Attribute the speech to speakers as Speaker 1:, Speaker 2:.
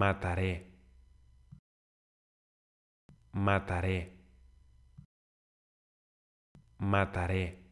Speaker 1: mataré, mataré, mataré.